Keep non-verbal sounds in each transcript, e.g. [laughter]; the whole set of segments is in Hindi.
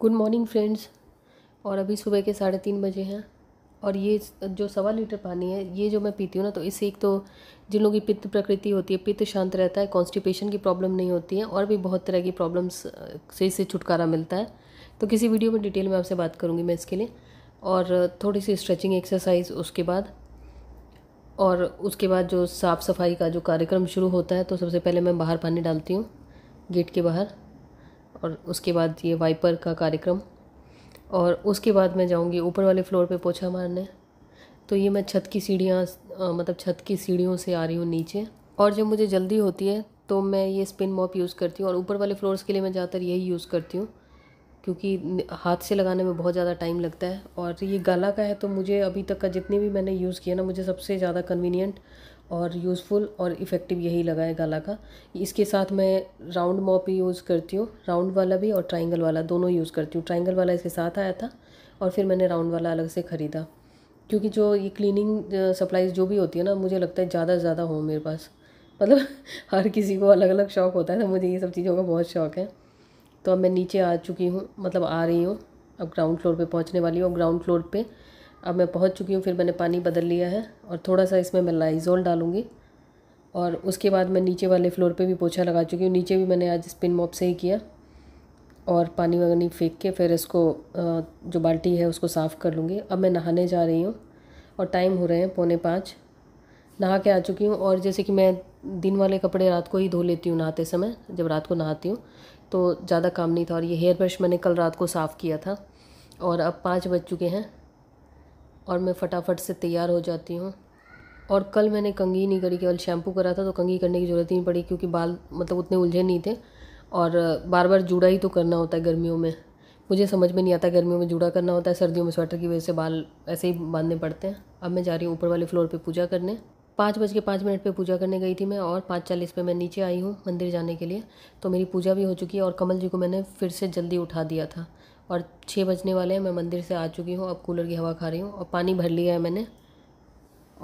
गुड मॉर्निंग फ्रेंड्स और अभी सुबह के साढ़े तीन बजे हैं और ये जो सवा लीटर पानी है ये जो मैं पीती हूँ ना तो इससे एक तो जिन लोगों की पित्त प्रकृति होती है पित्त शांत रहता है कॉन्स्टिपेशन की प्रॉब्लम नहीं होती है और भी बहुत तरह की प्रॉब्लम्स से इससे छुटकारा मिलता है तो किसी वीडियो में डिटेल में आपसे बात करूँगी मैं इसके लिए और थोड़ी सी स्ट्रेचिंग एक्सरसाइज उसके बाद और उसके बाद जो साफ़ सफाई का जो कार्यक्रम शुरू होता है तो सबसे पहले मैं बाहर पानी डालती हूँ गेट के बाहर और उसके बाद ये वाइपर का कार्यक्रम और उसके बाद मैं जाऊँगी ऊपर वाले फ्लोर पे पोछा मारने तो ये मैं छत की सीढ़ियाँ मतलब छत की सीढ़ियों से आ रही हूँ नीचे और जब मुझे जल्दी होती है तो मैं ये स्पिन मॉप यूज़ करती हूँ और ऊपर वाले फ्लोर्स के लिए मैं ज़्यादातर यही यूज़ करती हूँ क्योंकि हाथ से लगाने में बहुत ज़्यादा टाइम लगता है और ये गाला का है तो मुझे अभी तक का जितने भी मैंने यूज़ किया ना मुझे सबसे ज़्यादा कन्वीनियंट और यूज़फुल और इफ़ेक्टिव यही लगा है गला का इसके साथ मैं राउंड मॉप ही यूज़ करती हूँ राउंड वाला भी और ट्राइंगल वाला दोनों यूज़ करती हूँ ट्राइंगल वाला इसके साथ आया था और फिर मैंने राउंड वाला अलग से ख़रीदा क्योंकि जो ये क्लीनिंग सप्लाइज जो भी होती है ना मुझे लगता है ज़्यादा से ज़्यादा हो मेरे पास मतलब [laughs] हर किसी को अलग अलग शौक़ होता है तो मुझे ये सब चीज़ों का बहुत शौक़ है तो अब मैं नीचे आ चुकी हूँ मतलब आ रही हूँ अब ग्राउंड फ्लोर पे पहुँचने वाली हूँ ग्राउंड फ्लोर पे अब मैं पहुंच चुकी हूँ फिर मैंने पानी बदल लिया है और थोड़ा सा इसमें मैं लाइजोल डालूँगी और उसके बाद मैं नीचे वाले फ्लोर पे भी पोछा लगा चुकी हूँ नीचे भी मैंने आज स्पिन मॉप से ही किया और पानी वगैरह फेंक के फिर इसको जो बाल्टी है उसको साफ़ कर लूँगी अब मैं नहाने जा रही हूँ और टाइम हो रहे हैं पौने पाँच नहा के आ चुकी हूँ और जैसे कि मैं दिन वाले कपड़े रात को ही धो लेती हूँ नहाते समय जब रात को नहाती हूँ तो ज़्यादा काम नहीं था और ये हेयर ब्रश मैंने कल रात को साफ़ किया था और अब पाँच बज चुके हैं और मैं फटाफट से तैयार हो जाती हूँ और कल मैंने कंघी नहीं करी केवल शैम्पू करा था तो कंघी करने की ज़रूरत ही नहीं पड़ी क्योंकि बाल मतलब उतने उलझे नहीं थे और बार बार जुड़ा ही तो करना होता है गर्मियों में मुझे समझ में नहीं आता गर्मियों में जुड़ा करना होता है सर्दियों में स्वेटर की वजह से बाल ऐसे ही बांधने पड़ते हैं अब मैं जा रही हूँ ऊपर वाले फ्लोर पे पूजा करने पाँच बज के पाँच मिनट पर पूजा करने गई थी मैं और पाँच चालीस पर मैं नीचे आई हूँ मंदिर जाने के लिए तो मेरी पूजा भी हो चुकी है और कमल जी को मैंने फिर से जल्दी उठा दिया था और छः बजने वाले हैं मैं मंदिर से आ चुकी हूँ अब कूलर की हवा खा रही हूँ और पानी भर लिया है मैंने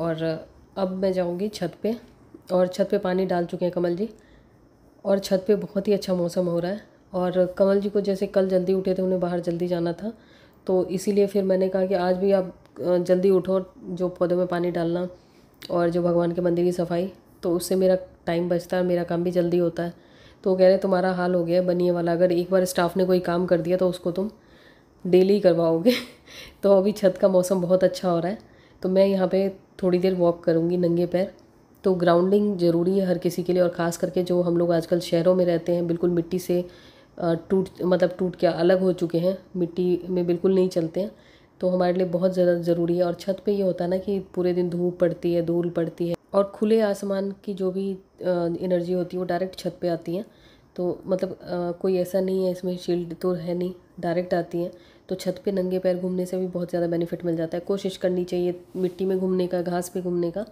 और अब मैं जाऊँगी छत पे और छत पे पानी डाल चुके हैं कमल जी और छत पे बहुत ही अच्छा मौसम हो रहा है और कमल जी को जैसे कल जल्दी उठे थे उन्हें बाहर जल्दी जाना था तो इसीलिए फिर मैंने कहा कि आज भी आप जल्दी उठो जो पौधों में पानी डालना और जो भगवान के मंदिर की सफाई तो उससे मेरा टाइम बचता है मेरा काम भी जल्दी होता है तो कह रहे तुम्हारा हाल हो गया बनिए वाला अगर एक बार स्टाफ ने कोई काम कर दिया तो उसको तुम डेली करवाओगे [laughs] तो अभी छत का मौसम बहुत अच्छा हो रहा है तो मैं यहाँ पे थोड़ी देर वॉक करूँगी नंगे पैर तो ग्राउंडिंग ज़रूरी है हर किसी के लिए और ख़ास करके जो हम लोग आजकल शहरों में रहते हैं बिल्कुल मिट्टी से टूट मतलब टूट के अलग हो चुके हैं मिट्टी में बिल्कुल नहीं चलते हैं तो हमारे लिए बहुत ज़्यादा ज़रूरी है और छत पे ये होता है ना कि पूरे दिन धूप पड़ती है धूल पड़ती है और खुले आसमान की जो भी एनर्जी होती है वो डायरेक्ट छत पे आती हैं तो मतलब आ, कोई ऐसा नहीं है इसमें शील्ड तो है नहीं डायरेक्ट आती हैं तो छत पे नंगे पैर घूमने से भी बहुत ज़्यादा बेनिफिट मिल जाता है कोशिश करनी चाहिए मिट्टी में घूमने का घास पे घूमने का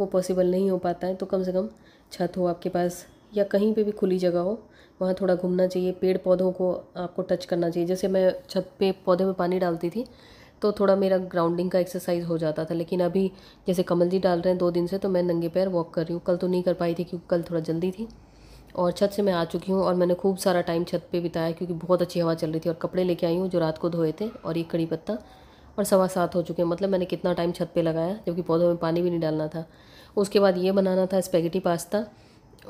वो पॉसिबल नहीं हो पाता है तो कम से कम छत हो आपके पास या कहीं पर भी खुली जगह हो वहाँ थोड़ा घूमना चाहिए पेड़ पौधों को आपको टच करना चाहिए जैसे मैं छत पे पौधे में पानी डालती थी तो थोड़ा मेरा ग्राउंडिंग का एक्सरसाइज हो जाता था लेकिन अभी जैसे कमल जी डाल रहे हैं दो दिन से तो मैं नंगे पैर वॉक कर रही हूँ कल तो नहीं कर पाई थी क्योंकि कल थोड़ा जल्दी थी और छत से मैं आ चुकी हूँ और मैंने खूब सारा टाइम छत पे बिताया क्योंकि बहुत अच्छी हवा चल रही थी और कपड़े लेके आई हूँ जो रात को धोए थे और एक कड़ी पत्ता और सवा सात हो चुके हैं मतलब मैंने कितना टाइम छत पे लगाया जबकि पौधों में पानी भी नहीं डालना था उसके बाद ये बनाना था स्पेगेटी पास्ता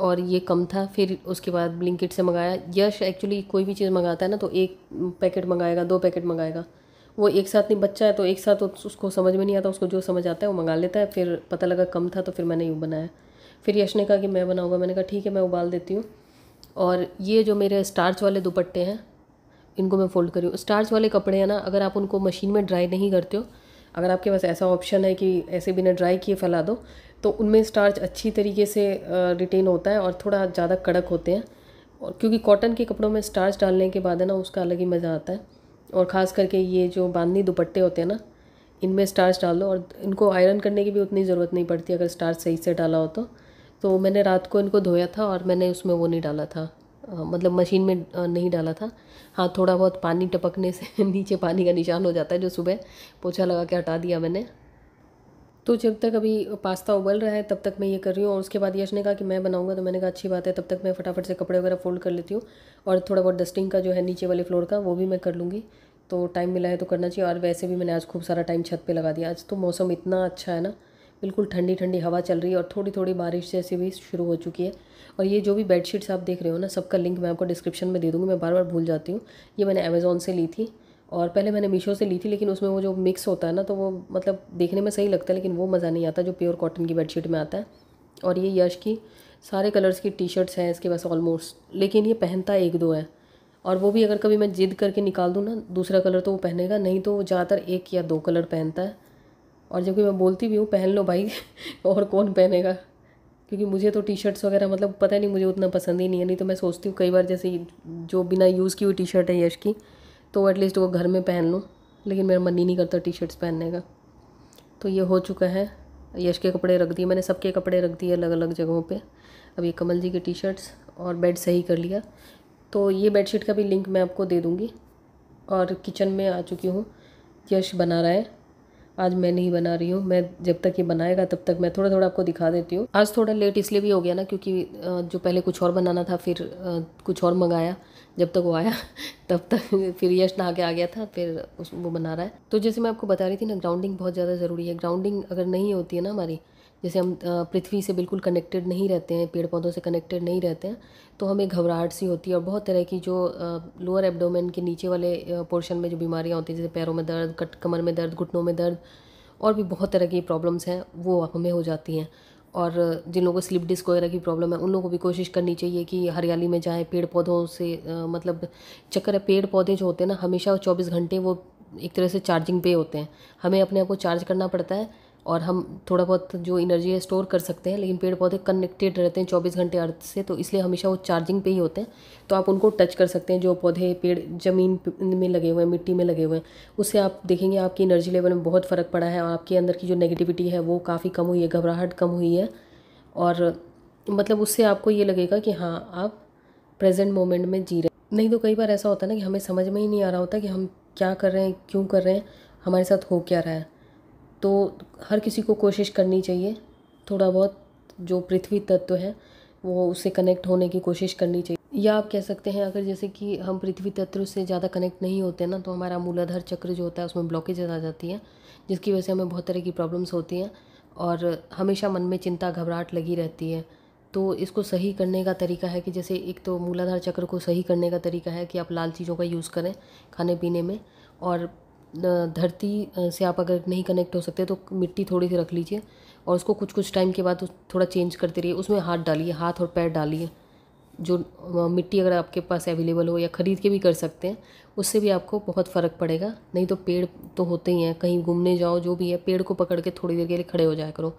और ये कम था फिर उसके बाद ब्लिंकिट से मंगाया यश एक्चुअली कोई भी चीज़ मंगाता है ना तो एक पैकेट मंगाएगा दो पैकेट मंगाएगा वो एक साथ नहीं बच्चा है तो एक साथ उसको समझ में नहीं आता उसको जो समझ आता है वो मंगा लेता है फिर पता लगा कम था तो फिर मैंने यूँ बनाया फिर यश ने कहा कि मैं बनाऊँगा मैंने कहा ठीक है मैं उबाल देती हूँ और ये जो मेरे स्टार्च वाले दुपट्टे हैं इनको मैं फोल्ड करी स्टार्च वाले कपड़े हैं ना अगर आप उनको मशीन में ड्राई नहीं करते हो अगर आपके पास ऐसा ऑप्शन है कि ऐसे बिना ड्राई किए फैला दो तो उनमें स्टार्च अच्छी तरीके से रिटेन होता है और थोड़ा ज़्यादा कड़क होते हैं और क्योंकि कॉटन के कपड़ों में स्टार्च डालने के बाद है ना उसका अलग ही मज़ा आता है और ख़ास करके ये जो बांधनी दुपट्टे होते हैं ना इनमें स्टार्च डाल दो और इनको आयरन करने की भी उतनी ज़रूरत नहीं पड़ती अगर स्टार्च सही से डाला हो तो तो मैंने रात को इनको धोया था और मैंने उसमें वो नहीं डाला था मतलब मशीन में नहीं डाला था हाँ थोड़ा बहुत पानी टपकने से [laughs] नीचे पानी का निशान हो जाता है जो सुबह पोछा लगा के हटा दिया मैंने तो जब तक अभी पास्ता उबल रहा है तब तक मैं ये कर रही हूँ और उसके बाद यश ने कहा कि मैं बनाऊंगा तो मैंने कहा अच्छी बात है तब तक मैं फटाफट से कपड़े वगैरह फोल्ड कर लेती हूँ और थोड़ा बहुत डस्टिंग का जो है नीचे वाले फ्लोर का वो भी मैं कर लूँगी तो टाइम मिला है तो करना चाहिए और वैसे भी मैंने आज खूब सारा टाइम छत पर लगा दिया आज तो मौसम इतना अच्छा है ना बिल्कुल ठंडी ठंडी हवा चल रही है और थोड़ी थोड़ी बारिश जैसी भी शुरू हो चुकी है और ये जो भी बेडशीट्स आप देख रहे हो ना सबका लिंक मैं आपको डिस्क्रिप्शन में दे दूँगी मैं बार बार भूल जाती हूँ ये मैंने अमेज़ोन से ली थी और पहले मैंने मीशो से ली थी लेकिन उसमें वो जो मिक्स होता है ना तो वो मतलब देखने में सही लगता है लेकिन वो मज़ा नहीं आता जो प्योर कॉटन की बेडशीट में आता है और ये यश की सारे कलर्स की टी शर्ट्स हैं इसके पास ऑलमोस्ट लेकिन ये पहनता एक दो है और वो भी अगर कभी मैं जिद करके निकाल दूँ ना दूसरा कलर तो वो पहनेगा नहीं तो वो ज़्यादातर एक या दो कलर पहनता है और जबकि मैं बोलती भी हूँ पहन लो भाई [laughs] और कौन पहनेगा क्योंकि मुझे तो टी शर्ट्स वगैरह मतलब पता नहीं मुझे उतना पसंद ही नहीं है नहीं तो मैं सोचती हूँ कई बार जैसे जो बिना यूज़ की हुई टी शर्ट है यश की तो एटलीस्ट वो घर में पहन लूँ लेकिन मेरा मन ही नहीं करता टी शर्ट्स पहनने का तो ये हो चुका है यश के कपड़े रख दिए मैंने सबके कपड़े रख दिए अलग अलग जगहों पे अब ये कमल जी के टी शर्ट्स और बेड सही कर लिया तो ये बेडशीट का भी लिंक मैं आपको दे दूँगी और किचन में आ चुकी हूँ यश बना रहा है आज मैं नहीं बना रही हूँ मैं जब तक ये बनाएगा तब तक मैं थोड़ा थोड़ा आपको दिखा देती हूँ आज थोड़ा लेट इसलिए भी हो गया ना क्योंकि जो पहले कुछ और बनाना था फिर कुछ और मंगाया जब तक वो आया [laughs] तब तक फिर यश नहा के आ गया था फिर उस वो बना रहा है तो जैसे मैं आपको बता रही थी ना ग्राउंडिंग बहुत ज़्यादा ज़रूरी है ग्राउंडिंग अगर नहीं होती है ना हमारी जैसे हम पृथ्वी से बिल्कुल कनेक्टेड नहीं रहते हैं पेड़ पौधों से कनेक्टेड नहीं रहते हैं तो हमें घबराहट सी होती है और बहुत तरह की जो लोअर एब्डोमेन के नीचे वाले पोर्शन में जो बीमारियाँ होती हैं जैसे पैरों में दर्द कट कमर में दर्द घुटनों में दर्द और भी बहुत तरह की प्रॉब्लम्स हैं वो हमें हो जाती हैं और जिन लोगों को स्लिप डिस्क वगैरह की प्रॉब्लम है उन लोगों को भी कोशिश करनी चाहिए कि हरियाली में जाएं पेड़ पौधों से आ, मतलब चक्कर पेड़ पौधे जो होते हैं ना हमेशा चौबीस घंटे वो एक तरह से चार्जिंग पे होते हैं हमें अपने आप को चार्ज करना पड़ता है और हम थोड़ा बहुत जो एनर्जी है स्टोर कर सकते हैं लेकिन पेड़ पौधे कनेक्टेड रहते हैं चौबीस घंटे अर्थ से तो इसलिए हमेशा वो चार्जिंग पे ही होते हैं तो आप उनको टच कर सकते हैं जो पौधे पेड़ ज़मीन में लगे हुए हैं मिट्टी में लगे हुए हैं उससे आप देखेंगे आपकी एनर्जी लेवल में बहुत फ़र्क पड़ा है और आपके अंदर की जो नेगेटिविटी है वो काफ़ी कम हुई है घबराहट कम हुई है और मतलब उससे आपको ये लगेगा कि हाँ आप प्रेजेंट मोमेंट में जी रहे नहीं तो कई बार ऐसा होता है ना कि हमें समझ में ही नहीं आ रहा होता कि हम क्या कर रहे हैं क्यों कर रहे हैं हमारे साथ हो क्या रहा है तो हर किसी को कोशिश करनी चाहिए थोड़ा बहुत जो पृथ्वी तत्व है वो उससे कनेक्ट होने की कोशिश करनी चाहिए या आप कह सकते हैं अगर जैसे कि हम पृथ्वी तत्व से ज़्यादा कनेक्ट नहीं होते ना तो हमारा मूलाधार चक्र जो होता है उसमें ब्लॉकेजेस आ जाती हैं जिसकी वजह से हमें बहुत तरह की प्रॉब्लम्स होती हैं और हमेशा मन में चिंता घबराहट लगी रहती है तो इसको सही करने का तरीका है कि जैसे एक तो मूलाधार चक्र को सही करने का तरीका है कि आप लाल चीज़ों का यूज़ करें खाने पीने में और धरती से आप अगर नहीं कनेक्ट हो सकते तो मिट्टी थोड़ी सी रख लीजिए और उसको कुछ कुछ टाइम के बाद थोड़ा चेंज करते रहिए उसमें हाथ डालिए हाथ और पैर डालिए जो मिट्टी अगर आपके पास अवेलेबल हो या ख़रीद के भी कर सकते हैं उससे भी आपको बहुत फ़र्क पड़ेगा नहीं तो पेड़ तो होते ही हैं कहीं घूमने जाओ जो भी है पेड़ को पकड़ के थोड़ी देर के लिए खड़े हो जाया करो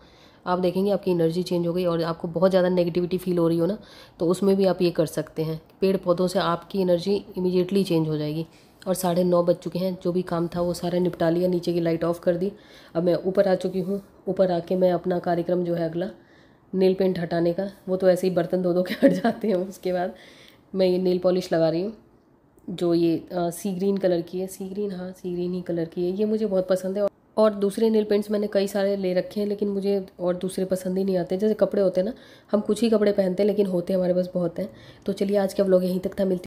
आप देखेंगे आपकी एनर्जी चेंज हो गई और आपको बहुत ज़्यादा नेगेटिविटी फील हो रही हो ना तो उसमें भी आप ये कर सकते हैं पेड़ पौधों से आपकी एनर्जी इमिजिएटली चेंज हो जाएगी और साढ़े नौ बज चुके हैं जो भी काम था वो सारा निपटा लिया नीचे की लाइट ऑफ कर दी अब मैं ऊपर आ चुकी हूँ ऊपर आके मैं अपना कार्यक्रम जो है अगला नेल पेंट हटाने का वो तो ऐसे ही बर्तन धो धो के [laughs] हट जाते हैं उसके बाद मैं ये नेल पॉलिश लगा रही हूँ जो ये आ, सी ग्रीन कलर की है सी ग्रीन हाँ सी ग्रीन ही कलर की है ये मुझे बहुत पसंद है और दूसरे नेल पेंट्स मैंने कई सारे ले रखे हैं लेकिन मुझे और दूसरे पसंद ही नहीं आते जैसे कपड़े होते हैं ना हम कुछ ही कपड़े पहनते हैं लेकिन होते हमारे पास बहुत हैं तो चलिए आज का व्लॉग यहीं तक था मिलती